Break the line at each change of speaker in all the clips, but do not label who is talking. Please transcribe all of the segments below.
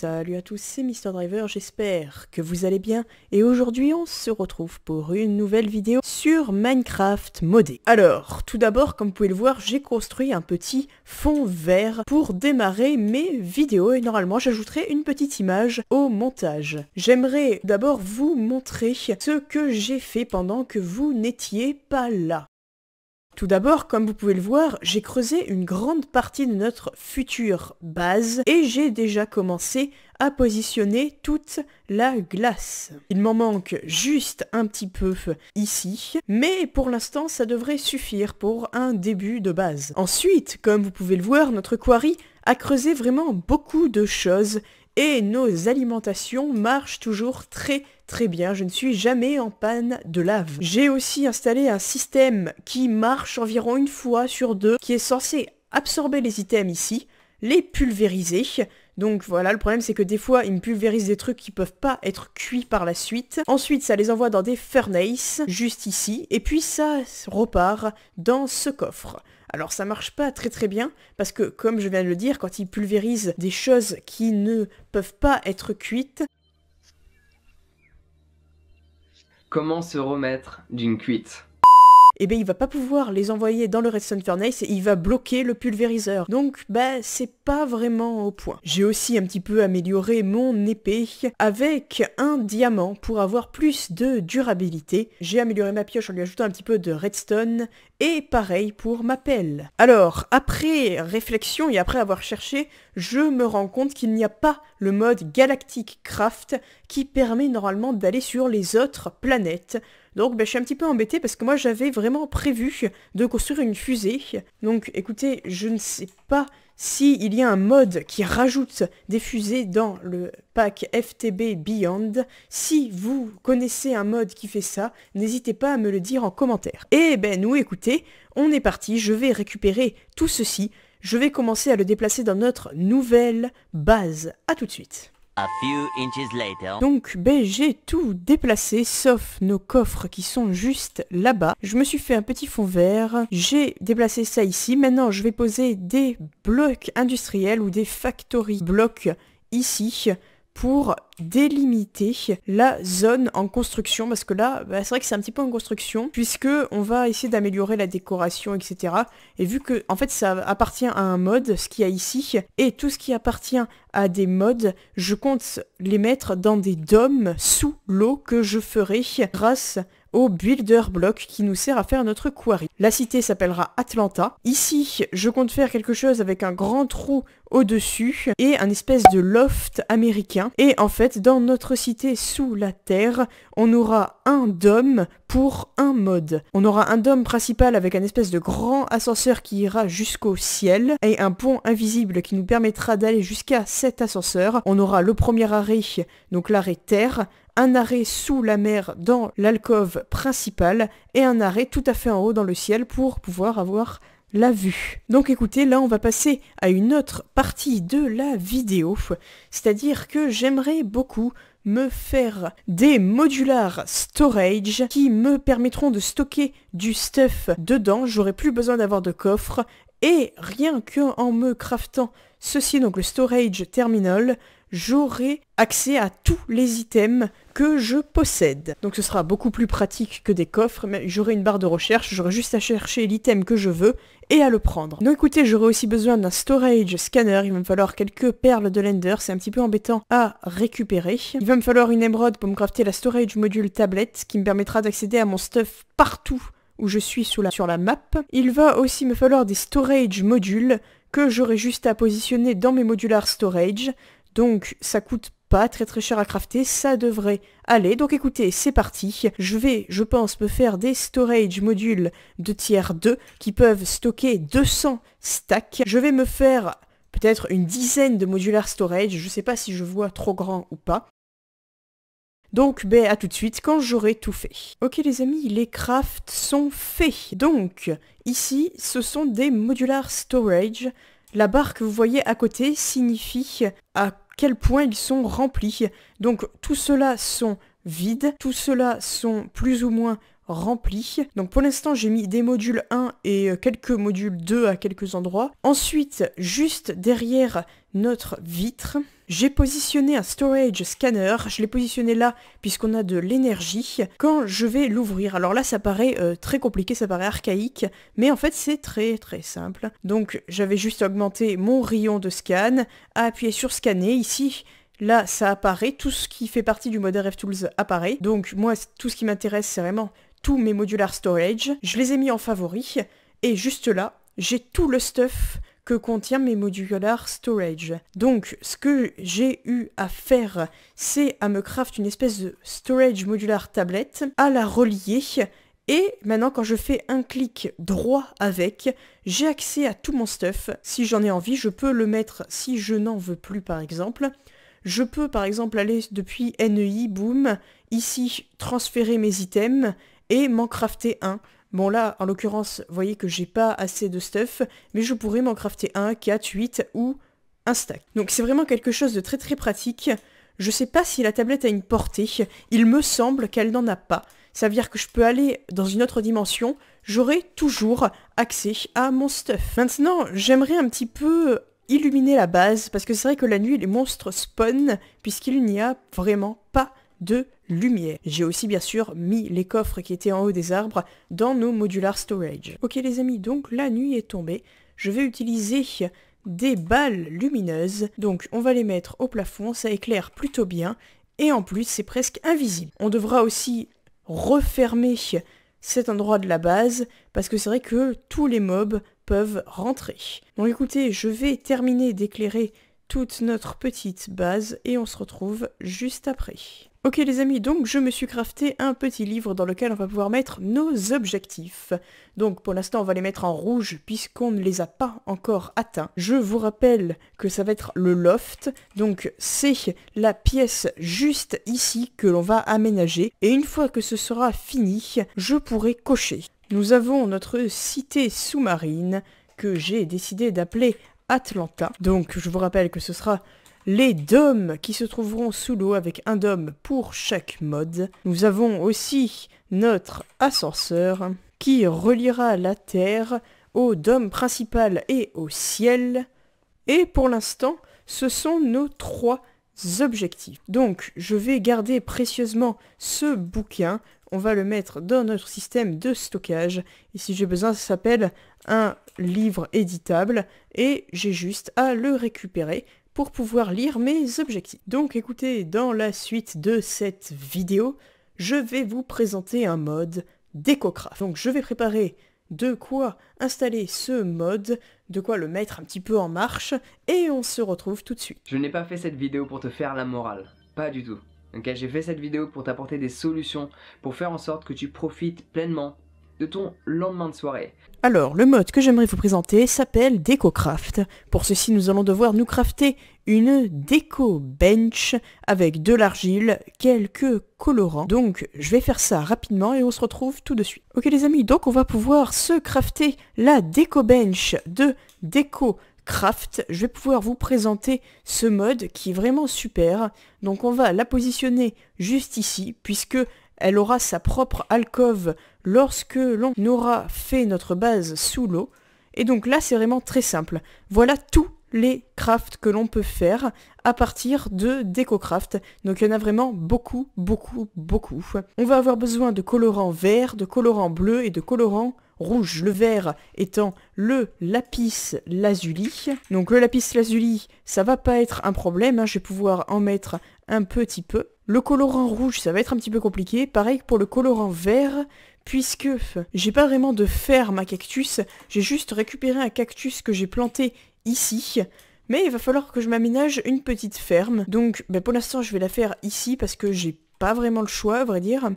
Salut à tous, c'est Mister Driver, j'espère que vous allez bien et aujourd'hui on se retrouve pour une nouvelle vidéo sur Minecraft modé. Alors, tout d'abord, comme vous pouvez le voir, j'ai construit un petit fond vert pour démarrer mes vidéos et normalement j'ajouterai une petite image au montage. J'aimerais d'abord vous montrer ce que j'ai fait pendant que vous n'étiez pas là. Tout d'abord, comme vous pouvez le voir, j'ai creusé une grande partie de notre future base et j'ai déjà commencé à positionner toute la glace. Il m'en manque juste un petit peu ici, mais pour l'instant ça devrait suffire pour un début de base. Ensuite, comme vous pouvez le voir, notre quarry a creusé vraiment beaucoup de choses et nos alimentations marchent toujours très très bien, je ne suis jamais en panne de lave. J'ai aussi installé un système qui marche environ une fois sur deux, qui est censé absorber les items ici, les pulvériser. Donc voilà, le problème c'est que des fois ils me pulvérisent des trucs qui peuvent pas être cuits par la suite. Ensuite ça les envoie dans des furnaces, juste ici, et puis ça repart dans ce coffre. Alors ça marche pas très très bien parce que comme je viens de le dire, quand ils pulvérisent des choses qui ne peuvent pas être cuites... Comment se remettre d'une cuite eh ben, il va pas pouvoir les envoyer dans le redstone furnace et il va bloquer le pulvériseur. Donc, ben c'est pas vraiment au point. J'ai aussi un petit peu amélioré mon épée avec un diamant pour avoir plus de durabilité. J'ai amélioré ma pioche en lui ajoutant un petit peu de redstone et pareil pour ma pelle. Alors, après réflexion et après avoir cherché, je me rends compte qu'il n'y a pas le mode Galactic Craft qui permet normalement d'aller sur les autres planètes donc ben, je suis un petit peu embêtée parce que moi j'avais vraiment prévu de construire une fusée. Donc écoutez, je ne sais pas s'il y a un mode qui rajoute des fusées dans le pack FTB Beyond. Si vous connaissez un mode qui fait ça, n'hésitez pas à me le dire en commentaire. Et eh ben nous écoutez, on est parti, je vais récupérer tout ceci. Je vais commencer à le déplacer dans notre nouvelle base. A tout de suite. Donc ben, j'ai tout déplacé sauf nos coffres qui sont juste là-bas. Je me suis fait un petit fond vert, j'ai déplacé ça ici. Maintenant je vais poser des blocs industriels ou des factory blocs ici pour délimiter la zone en construction parce que là bah, c'est vrai que c'est un petit peu en construction puisque on va essayer d'améliorer la décoration etc et vu que en fait ça appartient à un mode ce qu'il y a ici et tout ce qui appartient à des modes je compte les mettre dans des dômes sous l'eau que je ferai grâce au builder block qui nous sert à faire notre quarry. La cité s'appellera Atlanta. Ici, je compte faire quelque chose avec un grand trou au-dessus et un espèce de loft américain. Et en fait, dans notre cité sous la terre, on aura un dôme pour un mode. On aura un dôme principal avec un espèce de grand ascenseur qui ira jusqu'au ciel et un pont invisible qui nous permettra d'aller jusqu'à cet ascenseur. On aura le premier arrêt, donc l'arrêt terre, un arrêt sous la mer dans l'alcôve principale et un arrêt tout à fait en haut dans le ciel pour pouvoir avoir la vue. Donc écoutez, là on va passer à une autre partie de la vidéo, c'est-à-dire que j'aimerais beaucoup me faire des modular storage qui me permettront de stocker du stuff dedans, j'aurai plus besoin d'avoir de coffre, et rien qu'en me craftant ceci, donc le storage terminal, j'aurai accès à tous les items que je possède. Donc ce sera beaucoup plus pratique que des coffres, mais j'aurai une barre de recherche, j'aurai juste à chercher l'item que je veux et à le prendre. Donc écoutez, j'aurai aussi besoin d'un storage scanner, il va me falloir quelques perles de lender, c'est un petit peu embêtant à récupérer. Il va me falloir une émeraude pour me crafter la storage module tablette qui me permettra d'accéder à mon stuff partout où je suis la, sur la map. Il va aussi me falloir des storage modules que j'aurai juste à positionner dans mes modular storage donc ça coûte pas très très cher à crafter, ça devrait aller. Donc écoutez, c'est parti. Je vais, je pense, me faire des storage modules de tiers 2 qui peuvent stocker 200 stacks. Je vais me faire peut-être une dizaine de modular storage, je sais pas si je vois trop grand ou pas. Donc, ben, à tout de suite quand j'aurai tout fait. Ok les amis, les crafts sont faits. Donc, ici, ce sont des modular storage la barre que vous voyez à côté signifie à quel point ils sont remplis. Donc tout cela sont vides, tout cela sont plus ou moins remplis. Donc pour l'instant j'ai mis des modules 1 et quelques modules 2 à quelques endroits. Ensuite juste derrière notre vitre, j'ai positionné un storage scanner, je l'ai positionné là puisqu'on a de l'énergie. Quand je vais l'ouvrir, alors là ça paraît euh, très compliqué, ça paraît archaïque, mais en fait c'est très très simple. Donc j'avais juste augmenté mon rayon de scan, à appuyer sur scanner ici, Là, ça apparaît, tout ce qui fait partie du mode Tools apparaît. Donc moi, tout ce qui m'intéresse, c'est vraiment tous mes modular storage. Je les ai mis en favori, et juste là, j'ai tout le stuff que contient mes modular storage. Donc ce que j'ai eu à faire, c'est à me craft une espèce de storage modular tablette, à la relier et maintenant, quand je fais un clic droit avec, j'ai accès à tout mon stuff. Si j'en ai envie, je peux le mettre si je n'en veux plus, par exemple. Je peux, par exemple, aller depuis NEI, boom, ici, transférer mes items et m'en crafter un. Bon là, en l'occurrence, vous voyez que j'ai pas assez de stuff, mais je pourrais m'en crafter un, 4, 8 ou un stack. Donc c'est vraiment quelque chose de très très pratique. Je sais pas si la tablette a une portée, il me semble qu'elle n'en a pas. Ça veut dire que je peux aller dans une autre dimension, j'aurai toujours accès à mon stuff. Maintenant, j'aimerais un petit peu illuminer la base, parce que c'est vrai que la nuit, les monstres spawn, puisqu'il n'y a vraiment pas de lumière. J'ai aussi bien sûr mis les coffres qui étaient en haut des arbres dans nos modular storage. Ok les amis, donc la nuit est tombée. Je vais utiliser des balles lumineuses. Donc on va les mettre au plafond, ça éclaire plutôt bien. Et en plus, c'est presque invisible. On devra aussi refermer cet endroit de la base, parce que c'est vrai que tous les mobs peuvent rentrer. Bon écoutez, je vais terminer d'éclairer toute notre petite base et on se retrouve juste après. Ok les amis, donc je me suis crafté un petit livre dans lequel on va pouvoir mettre nos objectifs. Donc pour l'instant on va les mettre en rouge puisqu'on ne les a pas encore atteints. Je vous rappelle que ça va être le loft, donc c'est la pièce juste ici que l'on va aménager. Et une fois que ce sera fini, je pourrai cocher. Nous avons notre cité sous-marine que j'ai décidé d'appeler Atlanta. Donc je vous rappelle que ce sera les dômes qui se trouveront sous l'eau avec un dôme pour chaque mode. Nous avons aussi notre ascenseur qui reliera la Terre au dôme principal et au ciel. Et pour l'instant, ce sont nos trois objectifs. Donc, je vais garder précieusement ce bouquin. On va le mettre dans notre système de stockage. Et si j'ai besoin, ça s'appelle un livre éditable et j'ai juste à le récupérer pour pouvoir lire mes objectifs. Donc écoutez, dans la suite de cette vidéo, je vais vous présenter un mode DecoCraft. Donc je vais préparer de quoi installer ce mode, de quoi le mettre un petit peu en marche, et on se retrouve tout de suite. Je n'ai pas fait cette vidéo pour te faire la morale, pas du tout. j'ai fait cette vidéo pour t'apporter des solutions, pour faire en sorte que tu profites pleinement de ton lendemain de soirée. Alors, le mode que j'aimerais vous présenter s'appelle Craft. Pour ceci, nous allons devoir nous crafter une déco bench avec de l'argile, quelques colorants. Donc, je vais faire ça rapidement et on se retrouve tout de suite. Ok les amis, donc on va pouvoir se crafter la déco bench de déco craft, je vais pouvoir vous présenter ce mode qui est vraiment super. Donc on va la positionner juste ici, puisque elle aura sa propre alcôve lorsque l'on aura fait notre base sous l'eau. Et donc là, c'est vraiment très simple. Voilà tous les crafts que l'on peut faire à partir de DecoCraft. Donc il y en a vraiment beaucoup, beaucoup, beaucoup. On va avoir besoin de colorants verts, de colorants bleus et de colorants rouge, le vert étant le lapis lazuli. Donc le lapis lazuli, ça va pas être un problème, hein. je vais pouvoir en mettre un petit peu. Le colorant rouge, ça va être un petit peu compliqué. Pareil pour le colorant vert, puisque j'ai pas vraiment de ferme à cactus, j'ai juste récupéré un cactus que j'ai planté ici. Mais il va falloir que je m'aménage une petite ferme. Donc ben, pour l'instant je vais la faire ici parce que j'ai pas vraiment le choix à vrai dire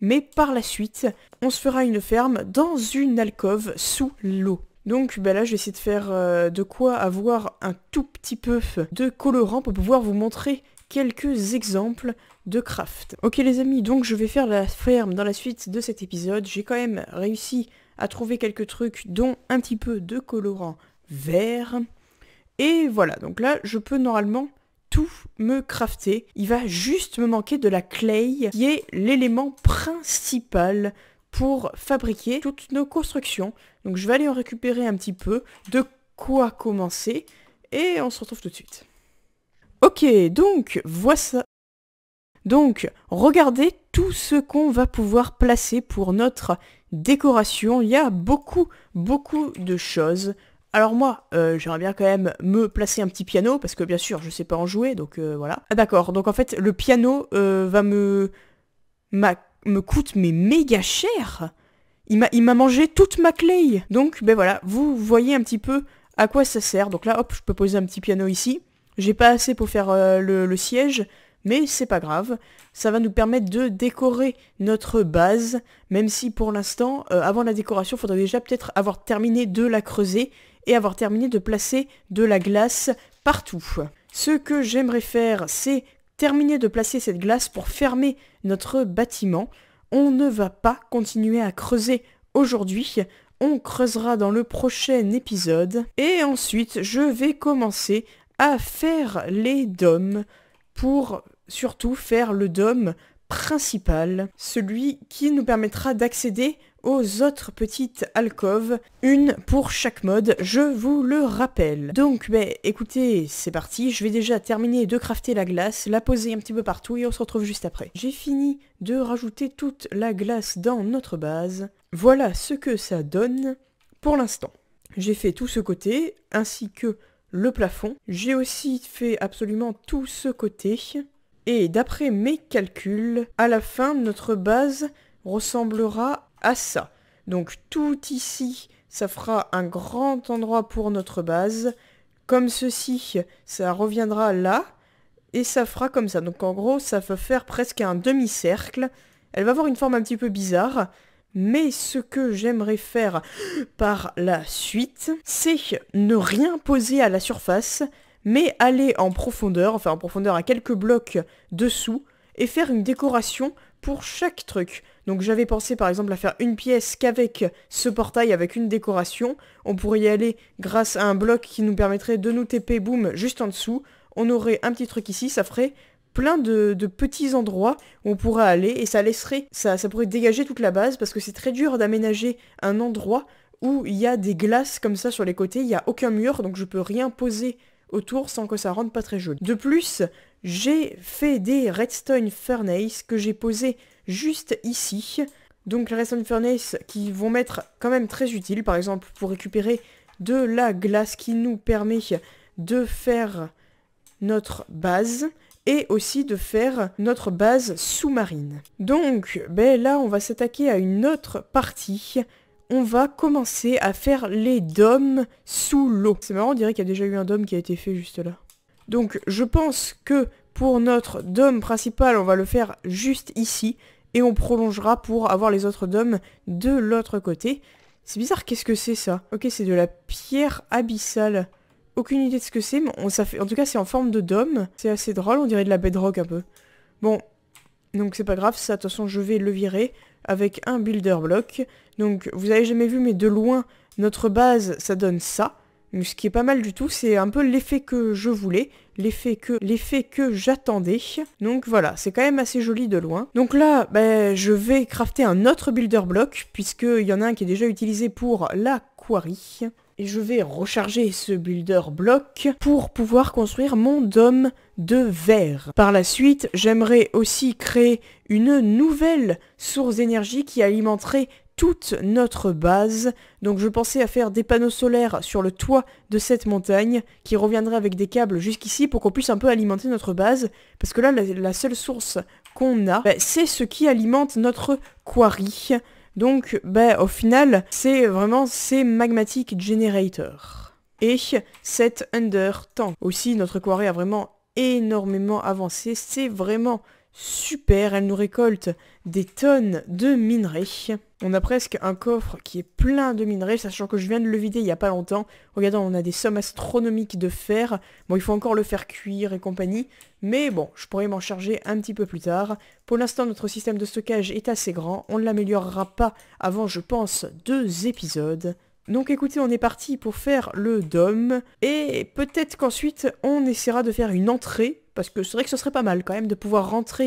mais par la suite, on se fera une ferme dans une alcôve sous l'eau. Donc ben là je vais essayer de faire euh, de quoi avoir un tout petit peu de colorant pour pouvoir vous montrer quelques exemples de craft. Ok les amis, donc je vais faire la ferme dans la suite de cet épisode. J'ai quand même réussi à trouver quelques trucs dont un petit peu de colorant vert. Et voilà, donc là je peux normalement me crafter. Il va juste me manquer de la clay, qui est l'élément principal pour fabriquer toutes nos constructions. Donc je vais aller en récupérer un petit peu de quoi commencer et on se retrouve tout de suite. Ok, donc voici... Donc, regardez tout ce qu'on va pouvoir placer pour notre décoration. Il y a beaucoup, beaucoup de choses. Alors moi, euh, j'aimerais bien quand même me placer un petit piano, parce que bien sûr, je sais pas en jouer, donc euh, voilà. Ah, D'accord, donc en fait, le piano euh, va me... Ma... me coûte mais méga cher Il m'a mangé toute ma clay Donc, ben voilà, vous voyez un petit peu à quoi ça sert. Donc là, hop, je peux poser un petit piano ici. J'ai pas assez pour faire le siège, mais c'est pas grave, ça va nous permettre de décorer notre base, même si pour l'instant, euh, avant la décoration, il faudrait déjà peut-être avoir terminé de la creuser et avoir terminé de placer de la glace partout. Ce que j'aimerais faire, c'est terminer de placer cette glace pour fermer notre bâtiment. On ne va pas continuer à creuser aujourd'hui, on creusera dans le prochain épisode. Et ensuite, je vais commencer à faire les dômes pour surtout faire le dôme principal, celui qui nous permettra d'accéder aux autres petites alcôves, une pour chaque mode, je vous le rappelle. Donc bah, écoutez, c'est parti, je vais déjà terminer de crafter la glace, la poser un petit peu partout et on se retrouve juste après. J'ai fini de rajouter toute la glace dans notre base, voilà ce que ça donne pour l'instant. J'ai fait tout ce côté, ainsi que le plafond. J'ai aussi fait absolument tout ce côté. Et d'après mes calculs, à la fin, notre base ressemblera à ça. Donc tout ici, ça fera un grand endroit pour notre base. Comme ceci, ça reviendra là. Et ça fera comme ça. Donc en gros, ça va faire presque un demi-cercle. Elle va avoir une forme un petit peu bizarre. Mais ce que j'aimerais faire par la suite, c'est ne rien poser à la surface, mais aller en profondeur, enfin en profondeur à quelques blocs dessous, et faire une décoration pour chaque truc. Donc j'avais pensé par exemple à faire une pièce qu'avec ce portail, avec une décoration. On pourrait y aller grâce à un bloc qui nous permettrait de nous TP, boum, juste en dessous. On aurait un petit truc ici, ça ferait plein de, petits endroits où on pourrait aller et ça laisserait, ça, ça pourrait dégager toute la base parce que c'est très dur d'aménager un endroit où il y a des glaces comme ça sur les côtés, il n'y a aucun mur donc je peux rien poser autour sans que ça rende pas très joli. De plus, j'ai fait des redstone furnace que j'ai posé juste ici. Donc les redstone furnace qui vont m'être quand même très utiles par exemple pour récupérer de la glace qui nous permet de faire notre base et aussi de faire notre base sous-marine. Donc, ben là, on va s'attaquer à une autre partie on va commencer à faire les dômes sous l'eau. C'est marrant, on dirait qu'il y a déjà eu un dôme qui a été fait juste là. Donc je pense que pour notre dôme principal, on va le faire juste ici. Et on prolongera pour avoir les autres dômes de l'autre côté. C'est bizarre, qu'est-ce que c'est ça Ok, c'est de la pierre abyssale aucune idée de ce que c'est, mais on, fait, en tout cas c'est en forme de dôme. C'est assez drôle, on dirait de la bedrock un peu. Bon, donc c'est pas grave, ça, de toute façon je vais le virer avec un builder block. Donc vous avez jamais vu, mais de loin, notre base, ça donne ça. Mais ce qui est pas mal du tout, c'est un peu l'effet que je voulais, l'effet que, l'effet que j'attendais. Donc voilà, c'est quand même assez joli de loin. Donc là, ben, je vais crafter un autre builder block, puisqu'il y en a un qui est déjà utilisé pour la quarry et je vais recharger ce builder block pour pouvoir construire mon dôme de verre. Par la suite, j'aimerais aussi créer une nouvelle source d'énergie qui alimenterait toute notre base. Donc je pensais à faire des panneaux solaires sur le toit de cette montagne qui reviendraient avec des câbles jusqu'ici pour qu'on puisse un peu alimenter notre base. Parce que là, la, seule source qu'on a, bah, c'est ce qui alimente notre quarry. Donc, ben, au final, c'est vraiment ces magmatic Generators Et cette under tank. Aussi, notre quarry a vraiment énormément avancé. C'est vraiment Super, elle nous récolte des tonnes de minerais. On a presque un coffre qui est plein de minerais, sachant que je viens de le vider il n'y a pas longtemps. Regardons, on a des sommes astronomiques de fer. Bon, il faut encore le faire cuire et compagnie. Mais bon, je pourrais m'en charger un petit peu plus tard. Pour l'instant, notre système de stockage est assez grand. On ne l'améliorera pas avant, je pense, deux épisodes. Donc écoutez, on est parti pour faire le dôme. Et peut-être qu'ensuite, on essaiera de faire une entrée parce que c'est vrai que ce serait pas mal quand même de pouvoir rentrer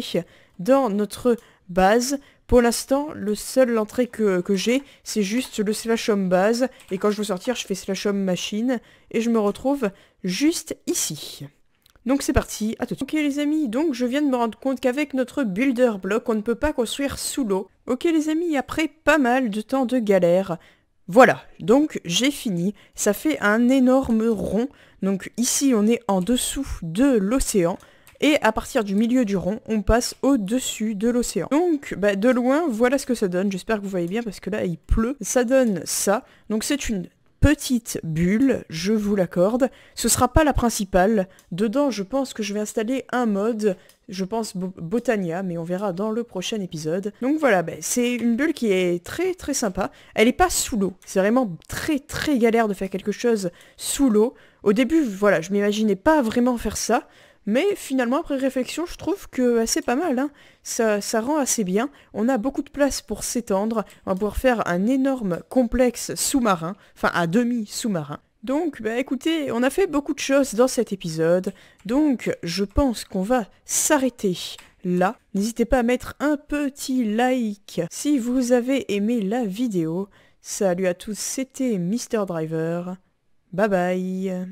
dans notre base. Pour l'instant, le seul entrée que, j'ai, c'est juste le slash home base, et quand je veux sortir, je fais slash home machine, et je me retrouve juste ici. Donc c'est parti, à tout de Ok les amis, donc je viens de me rendre compte qu'avec notre builder block, on ne peut pas construire sous l'eau. Ok les amis, après pas mal de temps de galère, voilà, donc j'ai fini. Ça fait un énorme rond. Donc ici, on est en dessous de l'océan. Et à partir du milieu du rond, on passe au-dessus de l'océan. Donc, bah, de loin, voilà ce que ça donne. J'espère que vous voyez bien parce que là, il pleut. Ça donne ça. Donc c'est une petite bulle, je vous l'accorde. Ce sera pas la principale. Dedans, je pense que je vais installer un mode, je pense Botania, mais on verra dans le prochain épisode. Donc voilà, ben, c'est une bulle qui est très très sympa. Elle est pas sous l'eau. C'est vraiment très très galère de faire quelque chose sous l'eau. Au début, voilà, je m'imaginais pas vraiment faire ça. Mais finalement, après réflexion, je trouve que euh, c'est pas mal. Hein. Ça, ça, rend assez bien. On a beaucoup de place pour s'étendre. On va pouvoir faire un énorme complexe sous-marin. Enfin, à demi sous-marin. Donc, bah écoutez, on a fait beaucoup de choses dans cet épisode. Donc, je pense qu'on va s'arrêter là. N'hésitez pas à mettre un petit like si vous avez aimé la vidéo. Salut à tous, c'était Mister Driver. Bye bye